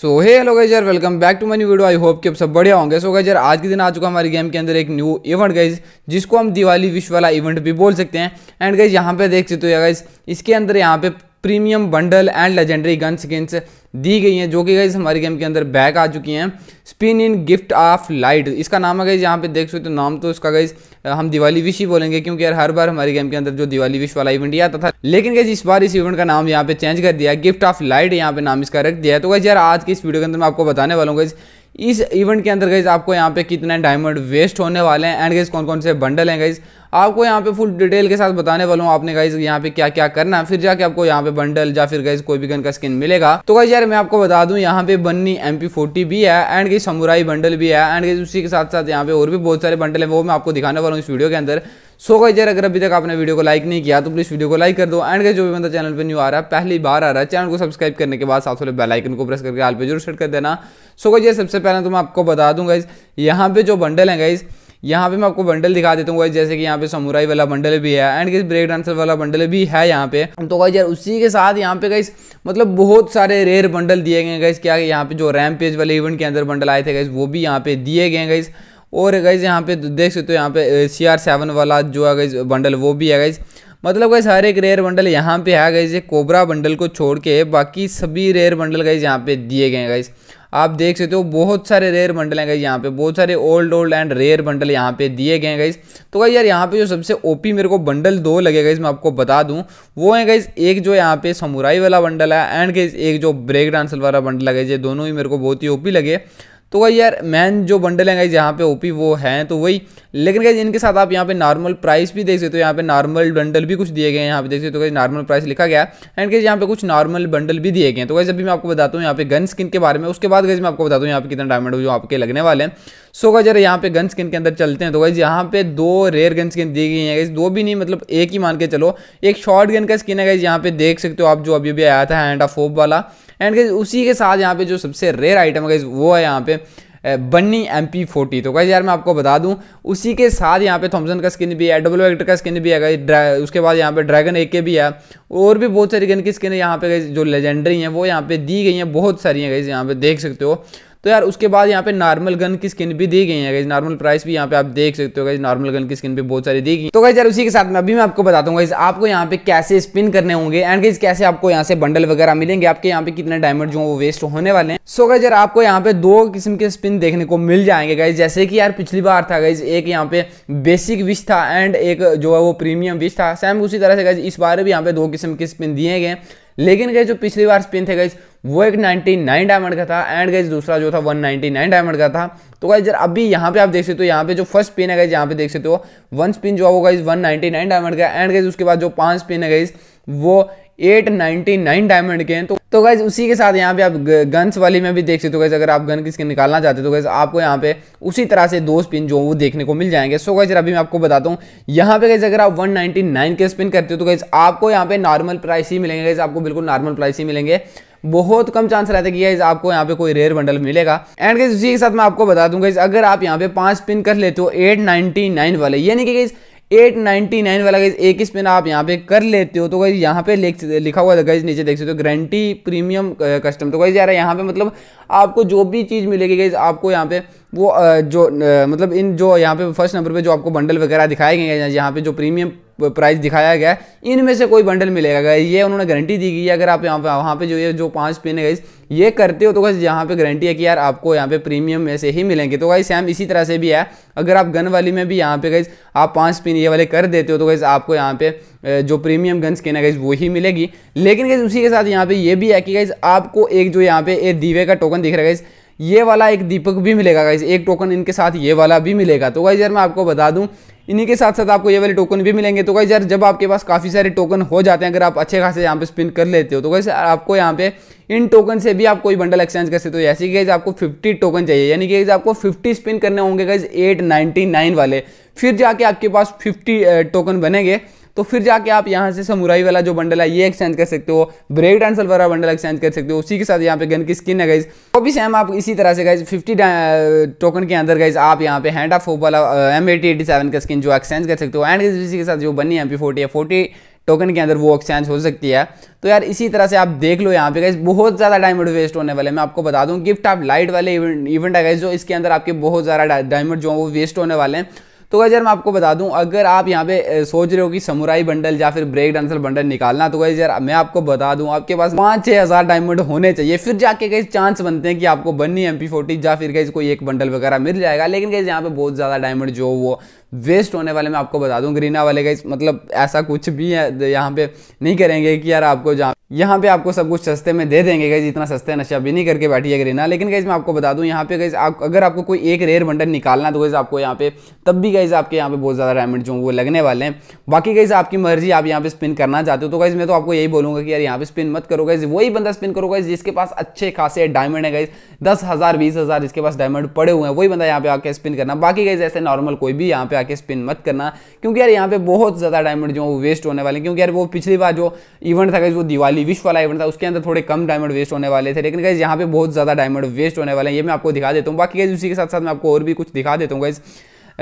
सो hey hello guys यार welcome back to my new video I hope कि आप सब बढ़िया होंगे सो गाइज यार आज के दिन आ चुका हमारी गेम के अंदर एक न्यू इवेंट गाइज जिसको हम दिवाली विश वाला इवेंट भी बोल सकते हैं एंड गाइज यहाँ पे देख सकते हो गाइज इसके अंदर यहाँ पे premium bundle and legendary gun skins दी गई हैं जो कि गई हमारी गेम के अंदर बैक आ चुकी हैं spin in gift of light इसका नाम है यहाँ पे देख सकते हो तो नाम तो इसका गई हम दिवाली विश ही बोलेंगे क्योंकि यार हर बार हमारी गेम के अंदर जो दिवाली विश वाला इवेंट ही आता था लेकिन गई इस बार इस इवेंट का नाम यहाँ पे चेंज कर दिया गिफ्ट ऑफ लाइट यहाँ पे नाम इसका रख दिया तो गई यार आज की इस वीडियो के अंदर मैं आपको बताने वाला हूँ इस इवेंट के अंदर गई आपको यहाँ पे कितने डायमंड वेस्ट होने वाले हैं एंड गई कौन कौन से बंडल हैं गई आपको यहाँ पे फुल डिटेल के साथ बताने वाला हूँ आपने गाइज यहाँ पे क्या क्या करना है फिर जाके आपको यहाँ पे बंडल या फिर गाइज कोई भी गन का स्किन मिलेगा तो गाइज यार मैं आपको बता दूं यहाँ पे बन्नी एम पी फोर्टी भी है एंड की समुराई बंडल भी है एंड उसी के साथ साथ यहाँ पे और भी बहुत सारे बंडल हैं वो मैं आपको दिखाने वाला हूँ इस वीडियो के अंदर सो so, गाइजर अगर अभी तक आपने वीडियो को लाइक नहीं किया तो प्लीज़ वीडियो को लाइक कर दो एंड जो भी बंदा चैनल पर न्यू आ रहा है पहली बार आ रहा है चैनल को सब्सक्राइब करने के बाद साथ वाले बेल आइकन को प्रेस करके आल पे जरूर सेट कर देना सो so, गाइजर सबसे पहले तो मैं आपको बता दूँगा इस यहाँ पे जो बंडल हैं गाइज़ यहाँ पे मैं आपको बंडल दिखा देता हूँ जैसे कि यहाँ पे समुराई वाला बंडल भी है एंड किस ब्रेक डांसर वाला बंडल भी है यहाँ पे तो गाइज यार उसी के साथ यहाँ पे गई मतलब बहुत सारे रेयर बंडल दिए गए हैं क्या यहाँ पे जो रैम पेज वाले इवेंट के अंदर बंडल आए थे गाइज वो भी यहाँ पे दिए गए हैं और गाइज यहाँ पे देख सकते हो यहाँ पे सी आर सेवन वाला जो है गाइज बंडल वो भी है गाइज मतलब गाइज हर एक रेयर बंडल यहाँ पे है गाइज ये कोबरा बंडल को छोड़ के बाकी सभी रेयर बंडल गाइज यहाँ पे दिए गए हैं गाइज आप देख सकते हो बहुत सारे रेयर बंडल हैं गई यहाँ पे बहुत सारे old old and rare bundle यहाँ पे दिए गए हैं गई तो गई यार यहाँ पे जो सबसे ओपी मेरे को बंडल दो लगे गई मैं आपको बता दूँ वो है गई एक जो यहाँ पे समुराई वाला बंडल है एंड गई एक जो ब्रेक डांसल वाला बंडल है गाइज ये दोनों ही मेरे को बहुत ही ओपी लगे तो भाई यार मैन जो बंडल है गाइज यहाँ पे ओपी वो हैं तो वही लेकिन गाइज इनके साथ आप यहाँ पे नॉर्मल प्राइस भी देख सकते हो यहाँ पे नॉर्मल बंडल भी कुछ दिए गए हैं यहाँ पे देख सकते हो तो गाइज नॉर्मल प्राइस लिखा गया एंड गाइज यहाँ पे कुछ नॉर्मल बंडल भी दिए गए हैं तो वैसे अभी मैं आपको बताता हूँ यहाँ पे गन स्किन के बारे में उसके बाद गाइज मैं आपको बताता हूँ यहाँ पे कितना डायमंड जो आपके लगने वाले हैं सो गाइज यार यहाँ पे गन स्किन के अंदर चलते हैं तो गाइज यहाँ पे दो रेयर गन स्किन दी गई हैं दो भी नहीं मतलब एक ही मान के चलो एक शॉर्ट गन का स्किन है गाइज यहाँ पे देख सकते हो आप जो अभी अभी आया था हैंड ऑफ होप वाला एंड उसी के साथ यहाँ पे जो सबसे रेयर आइटम है वो है यहाँ पे बन्नी एम पी फोर्टी तो गाइज यार मैं आपको बता दूं उसी के साथ यहाँ पे थॉमसन का स्किन भी है डब्ल्यू एक्टर का स्किन भी है उसके बाद यहाँ पे ड्रैगन ए के भी है और भी बहुत सारी गन की स्किन यहाँ पे गई जो लेजेंडरी हैं वो यहाँ पे दी गई हैं बहुत सारी हैं गाइज यहाँ पे देख सकते हो तो यार उसके बाद यहाँ पे नॉर्मल गन की स्किन भी दी गई है नॉर्मल प्राइस भी यहाँ पे आप देख सकते हो गई नॉर्मल गन की स्किन भी बहुत सारी दी गई तो यार उसी के साथ में अभी मैं आपको बताता हूँ आपको यहाँ पे कैसे स्पिन करने होंगे एंड गई कैसे आपको यहाँ से बंडल वगैरह मिलेंगे आपके यहाँ पे कितने डायमंड जो वो वेस्ट होने वाले हैं सो गई यार आपको यहाँ पे दो किस्म के स्पिन देखने को मिल जाएंगे गई जैसे कि यार पिछली बार था गई एक यहाँ पे बेसिक विश था एंड एक जो है वो प्रीमियम विश था सेम उसी तरह से गई इस बार भी यहाँ पे दो किस्म के स्पिन दिए गए लेकिन गई जो पिछली बार स्पिन थे गई वो एक 99 डायमंड का था एंड गई दूसरा जो था 199 डायमंड का था तो गाइज अभी यहाँ पे आप देख सकते हो यहाँ पे जो फर्स्ट स्पिन है गई यहाँ पे देख सकते हो वन स्पिन जो है वो गाइज 199 डायमंड का एंड गई उसके बाद जो पांच स्पिन है गई वो 899 डायमंड के हैं तो तो गैज़ उसी के साथ यहाँ पे आप गन्स वाली में भी देख सकते हो गैस अगर आप गन किसके निकालना चाहते हो तो गैज़ आपको यहाँ पे उसी तरह से दो स्पिन जो वो देखने को मिल जाएंगे सो गैज़ अभी मैं आपको बताता हूँ यहाँ पे गैज़ अगर आप 199 के स्पिन करते हो तो गैस आपको यहाँ पे नॉर्मल प्राइस ही मिलेंगे गैज़ आपको बिल्कुल नॉर्मल प्राइस ही मिलेंगे बहुत कम चांस रहता है कि गाइज आपको यहाँ पे कोई रेयर बंडल मिलेगा एंड गाइज उसी के साथ मैं आपको बता दूंगा अगर आप यहाँ पे पांच पिन कर लेते हो एट नाइनटी नाइन वाले यानी कि गाइज 899 वाला गाइज एक ही स्पिन आप यहाँ पे कर लेते हो तो गाइज यहाँ पे लिखा हुआ गाइज नीचे देख सकते हो uh, तो गारंटी प्रीमियम कस्टम तो गाइज यार यहाँ पे मतलब आपको जो भी चीज़ मिलेगी गाइज आपको यहाँ पे वो uh, जो uh, मतलब इन जो यहाँ पे फर्स्ट नंबर पे जो आपको बंडल वगैरह दिखाए गए यहाँ पे जो प्रीमियम प्राइस दिखाया गया है इनमें से कोई बंडल मिलेगा गई ये उन्होंने गारंटी दी गई है अगर आप यहाँ पे वहाँ पे जो ये जो पांच पिन है गाइस ये करते हो तो बस यहाँ पे गारंटी है कि यार आपको यहाँ पे प्रीमियम में से ही मिलेंगे तो गाइस सैम इसी तरह से भी है अगर आप गन वाली में भी यहाँ पे गई आप पांच पिन ये वाले कर देते हो तो गाइस आपको यहाँ पे जो प्रीमियम गन स्किन है गाइस वो ही मिलेगी लेकिन गाइस उसी के साथ यहाँ पे ये भी है कि गई आपको एक जो यहाँ पे एक दीवे का टोकन दिख रहा है गाइस ये वाला एक दीपक भी मिलेगा गाइज एक टोकन इनके साथ ये वाला भी मिलेगा तो गाइज यार मैं आपको बता दूं इन्हीं के साथ साथ आपको ये वाले टोकन भी मिलेंगे तो कहीं यार जब आपके पास काफ़ी सारे टोकन हो जाते हैं अगर आप अच्छे खासे यहाँ पे स्पिन कर लेते हो तो कैसे आपको यहाँ पे इन टोकन से भी आप कोई बंडल एक्सचेंज कर सकते हो ऐसे कि आपको 50 टोकन चाहिए यानी कि आपको 50 स्पिन करने होंगे गाइज एट वाले फिर जाके आपके पास फिफ्टी टोकन बनेंगे तो फिर जाके आप यहाँ से समुराई वाला जो बंडल है ये एक्सचेंज कर सकते हो ब्रेक डांसल वाला बंडल एक्सचेंज कर सकते हो उसी के साथ यहाँ पे गन की स्किन है गाइज तो भी सेम आप इसी तरह से गाइज फिफ्टी टोकन के अंदर गाइज आप यहाँ पे हैंड ऑफ होप वाला एम एटी एटी सेवन का स्किन जो एक्सचेंज कर सकते हो एंड इसी के साथ जो बनी एम पी फोर्टी है फोर्टी टोकन के अंदर वो एक्सचेंज हो सकती है तो यार इसी तरह से आप देख लो यहाँ पे गाइज बहुत ज़्यादा डायमंड वेस्ट होने वाले मैं आपको बता दूँ गिफ्ट आप लाइट वाले इवेंट है गाइज जो इसके अंदर आपके बहुत ज़्यादा डायमंड जो वो वेस्ट होने वाले हैं तो गाइज यार मैं आपको बता दूं अगर आप यहाँ पे सोच रहे हो कि समुराई बंडल या फिर ब्रेक डांसर बंडल निकालना तो गाइज यार मैं आपको बता दूं आपके पास पाँच छः हज़ार डायमंड होने चाहिए फिर जाके गई चांस बनते हैं कि आपको बननी एम पी फोर्टी या फिर गई कोई एक बंडल वगैरह मिल जाएगा लेकिन गई यहाँ पे बहुत ज़्यादा डायमंड जो वो वेस्ट होने वाले मैं आपको बता दूँ ग्रीना वाले का मतलब ऐसा कुछ भी है यहाँ पे नहीं करेंगे कि यार आपको जहाँ यहाँ पे आपको सब कुछ सस्ते में दे देंगे गई इतना सस्ते नशा भी नहीं करके बैठी है ग्रीना लेकिन गई मैं आपको बता दूँ यहाँ पे गई आप अगर आपको कोई एक रेयर बंडल निकालना तो गई आपको यहाँ पे तब भी गई आपके यहाँ पे बहुत ज़्यादा डायमंड जो वो लगने वाले हैं बाकी गई आपकी मर्जी आप यहाँ पे स्पिन करना चाहते हो तो गई मैं तो आपको यही बोलूँगा कि यार यहाँ पे स्पिन मत करो गई वही बंदा स्पिन करो गई जिसके पास अच्छे खासे डायमंड है गई दस हज़ार बीस हज़ार जिसके पास डायमंड पड़े हुए हैं वही बंदा यहाँ पे आके स्पिन करना बाकी गई ऐसे नॉर्मल कोई भी यहाँ पे आके स्पिन मत करना क्योंकि यार यहाँ पे बहुत ज़्यादा डायमंड जो वेस्ट होने वाले क्योंकि यार वो पिछली बार जो इवेंट था वो दिवाली विश वाला इवेंट था उसके अंदर थोड़े कम डायमंड वेस्ट होने वाले थे लेकिन गाइज यहाँ पे बहुत ज़्यादा डायमंड वेस्ट होने वाले हैं ये मैं आपको दिखा देता हूँ बाकी गाइज उसी के साथ साथ मैं आपको और भी कुछ दिखा देता हूँ गाइज़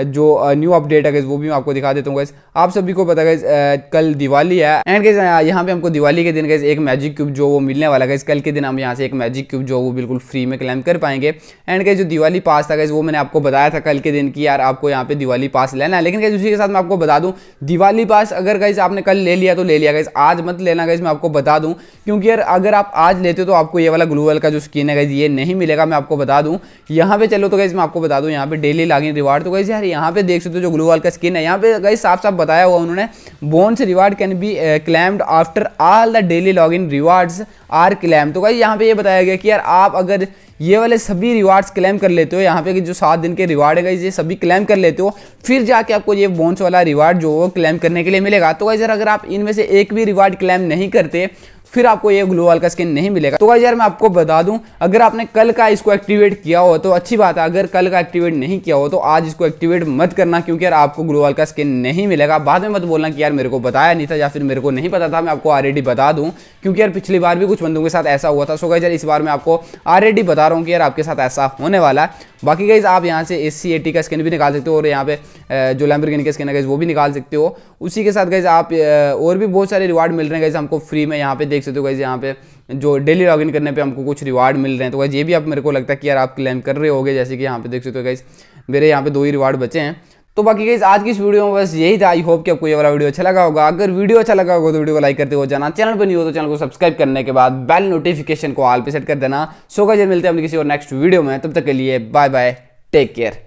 जो न्यू uh, अपडेट है गैस वो भी मैं आपको दिखा देता हूँ गैस आप सभी को पता गैस uh, कल दिवाली है एंड गैस uh, यहाँ पे हमको दिवाली के दिन गैस एक मैजिक क्यूब जो वो मिलने वाला गैस कल के दिन हम यहाँ से एक मैजिक क्यूब जो वो बिल्कुल फ्री में क्लेम कर पाएंगे एंड गैस जो दिवाली पास था गैस वो मैंने आपको बताया था कल के दिन की यार आपको यहाँ पे दिवाली पास लेना है लेकिन गैस उसी के साथ मैं आपको बता दूँ दिवाली पास अगर गैस आपने कल ले लिया तो ले लिया गैस आज मत लेना गैस मैं आपको बता दूँ क्योंकि यार अगर आप आज लेते हो तो आपको ये वाला ग्लूवल का जो स्किन है गैस ये नहीं मिलेगा मैं आपको बता दूँ यहाँ पे चलो तो गैस मैं आपको बता दूँ यहाँ पे डेली लागिन रिवार्ड तो गैस यार यहाँ पे देख सकते हो जो ग्लू वॉल का स्किन है यहाँ पे गई साफ साफ बताया हुआ उन्होंने bonus reward can be claimed after all the daily log in rewards are claim तो गई यहाँ पे ये यह बताया गया कि यार आप अगर ये वाले सभी रिवार्ड्स क्लेम कर लेते हो यहाँ पे कि जो सात दिन के रिवार्ड है ये सभी क्लेम कर लेते हो फिर जाके आपको ये बोन्स वाला रिवार्ड जो वो क्लेम करने के लिए मिलेगा तो गाइज अगर आप इनमें से एक भी रिवार्ड क्लेम नहीं करते फिर आपको ये ग्लोवाल वाल का स्किन नहीं मिलेगा तो यार मैं आपको बता दूं अगर आपने कल का इसको एक्टिवेट किया हो तो अच्छी बात है अगर कल का एक्टिवेट नहीं किया हो तो आज इसको एक्टिवेट मत करना क्योंकि यार आपको ग्लोवाल वाल का स्किन नहीं मिलेगा बाद में मत बोलना कि यार मेरे को बताया नहीं था या फिर मेरे को नहीं पता था मैं आपको ऑलरेडी बता दूँ क्योंकि यार पिछली बार भी कुछ बंदों के साथ ऐसा हुआ था सो गाइज यार इस बार मैं आपको ऑलरेडी बता रहा हूँ कि यार आपके साथ ऐसा होने वाला है बाकी गाइज आप यहाँ से एस का स्किन भी निकाल सकते हो और यहाँ पे जो गिन के स्कैनर गाइज वो भी निकाल सकते हो उसी के साथ गाइज आप और भी बहुत सारे रिवार्ड मिल रहे हैं गाइज हमको फ्री में यहाँ पे देख सकते हो गाइज यहाँ पे जो डेली लॉगिन करने पे हमको कुछ रिवार्ड मिल रहे हैं तो गाइज ये भी आप मेरे को लगता है कि यार आप क्लेम कर रहे हो जैसे कि यहाँ पे देख सकते हो गाइज मेरे यहाँ पे दो ही रिवार्ड बचे हैं तो बाकी गाइज आज की इस वीडियो में बस यही था आई होप कि आपको ये वाला वीडियो अच्छा लगा होगा अगर वीडियो अच्छा लगा होगा तो वीडियो को लाइक करते हो जाना चैनल पर नहीं हो तो चैनल को सब्सक्राइब करने के बाद बेल नोटिफिकेशन को ऑल पे सेट कर देना सो गाइज मिलते हैं हम किसी और नेक्स्ट वीडियो में तब तक के लिए बाय बाय टेक केयर